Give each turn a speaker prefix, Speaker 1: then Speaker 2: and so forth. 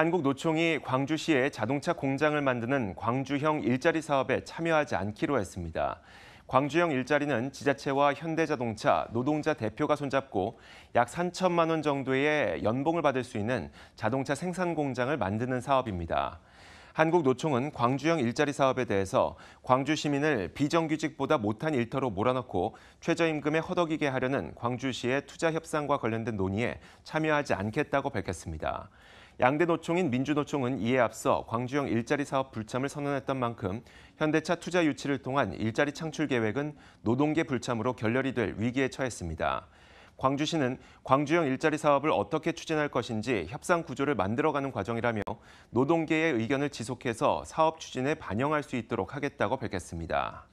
Speaker 1: 한국노총이 광주시에 자동차 공장을 만드는 광주형 일자리 사업에 참여하지 않기로 했습니다. 광주형 일자리는 지자체와 현대자동차, 노동자 대표가 손잡고 약 3천만 원 정도의 연봉을 받을 수 있는 자동차 생산 공장을 만드는 사업입니다. 한국노총은 광주형 일자리 사업에 대해서 광주 시민을 비정규직보다 못한 일터로 몰아넣고 최저임금에 허덕이게 하려는 광주시의 투자 협상과 관련된 논의에 참여하지 않겠다고 밝혔습니다. 양대 노총인 민주노총은 이에 앞서 광주형 일자리 사업 불참을 선언했던 만큼 현대차 투자 유치를 통한 일자리 창출 계획은 노동계 불참으로 결렬이 될 위기에 처했습니다. 광주시는 광주형 일자리 사업을 어떻게 추진할 것인지 협상 구조를 만들어가는 과정이라며 노동계의 의견을 지속해서 사업 추진에 반영할 수 있도록 하겠다고 밝혔습니다.